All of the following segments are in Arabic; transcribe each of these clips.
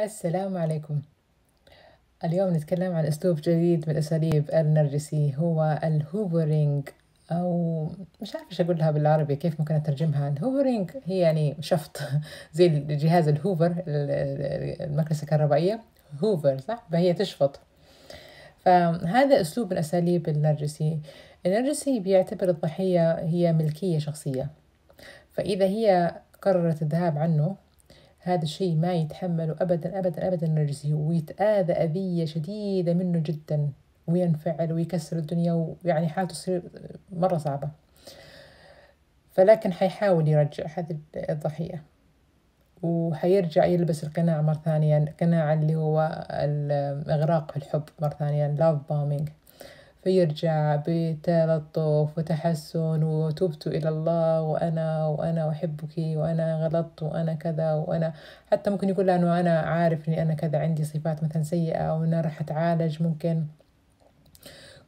السلام عليكم اليوم نتكلم عن أسلوب جديد من أساليب النرجسي هو الهوفرينج أو مش عارفة إيش أقولها بالعربي كيف ممكن أترجمها الهوفرينج هي يعني شفط زي جهاز الهوفر المكنسة الكهربائية هوفر صح فهي تشفط فهذا أسلوب من أساليب النرجسي النرجسي بيعتبر الضحية هي ملكية شخصية فإذا هي قررت الذهاب عنه هذا الشيء ما يتحمله أبدا أبدا أبدا نرجسي ويتآذى أذية شديدة منه جدا وينفعل ويكسر الدنيا ويعني حالته تصير مرة صعبة فلكن حيحاول يرجع هذه الضحية وحيرجع يلبس القناع مرة ثانية القناع اللي هو الإغراق في الحب مرة ثانية love bombing فيرجع بتلطف وتحسن وتبت إلى الله وأنا وأنا أحبك وأنا غلطت وأنا كذا وأنا حتى ممكن يقول أنه أنا عارف إني أنا كذا عندي صفات مثلا سيئة أو أنا راح أتعالج ممكن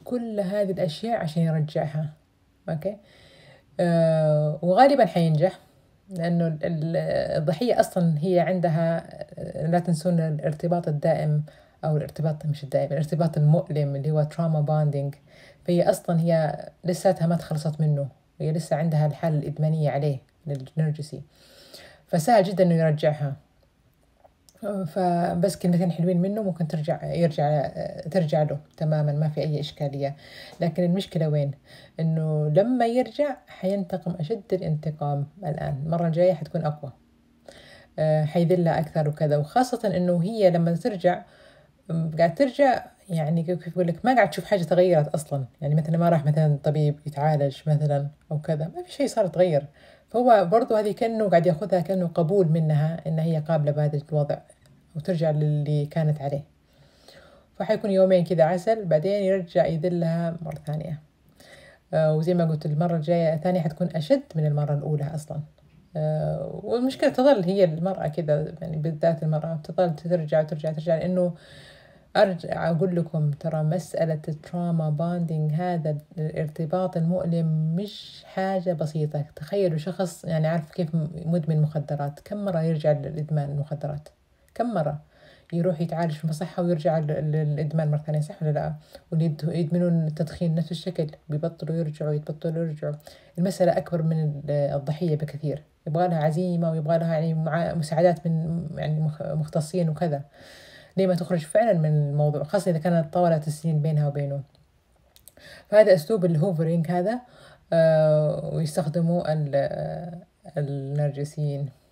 كل هذه الأشياء عشان يرجعها أوكي آه وغالبا حينجح لأنه الضحية أصلا هي عندها لا تنسون الارتباط الدائم أو الارتباط مش الدائم الارتباط المؤلم اللي هو تراما باندنج فهي أصلا هي لساتها ما تخلصت منه هي لسه عندها الحالة الإدمانية عليه للنرجسي فسهل جدا إنه يرجعها فبس كلمتين حلوين منه ممكن ترجع يرجع ترجع له تماما ما في أي إشكالية لكن المشكلة وين إنه لما يرجع حينتقم أشد الانتقام الآن المرة الجاية حتكون أقوى آه، حيذلها أكثر وكذا وخاصة إنه هي لما ترجع قاعد ترجع يعني كيف اقول لك ما قاعد تشوف حاجه تغيرت اصلا يعني مثلا ما راح مثلا طبيب يتعالج مثلا او كذا ما في شيء صار تغير فهو برضو هذه كانه قاعد ياخذها كانه قبول منها ان هي قابله بهذا الوضع وترجع للي كانت عليه فحيكون يومين كذا عسل بعدين يرجع يذلها مرة ثانية أه، وزي ما قلت المرة الجاية الثانية حتكون أشد من المرة الأولى أصلا أه، والمشكلة تظل هي المرأة كذا يعني بالذات المرأة تظل ترجع وترجع ترجع لأنه أرجع أقول لكم ترى مسألة التراما باندينج هذا الارتباط المؤلم مش حاجة بسيطة تخيلوا شخص يعني عارف كيف مدمن مخدرات كم مرة يرجع لإدمان المخدرات كم مرة يروح يتعالج في مصحة ويرجع للإدمان مرة ثانية صح ولا لا واللي يدمنون التدخين نفس الشكل بيبطلوا يرجعوا يتبطلوا يرجعوا المسألة أكبر من الضحية بكثير يبغى لها عزيمة ويبغى لها يعني مساعدات من يعني مختصين وكذا ليه ما تخرج فعلا من الموضوع خاصة إذا كانت طولت السنين بينها وبينه فهذا أسلوب الهوفرينج هذا آه، ويستخدموا آه، النرجسيين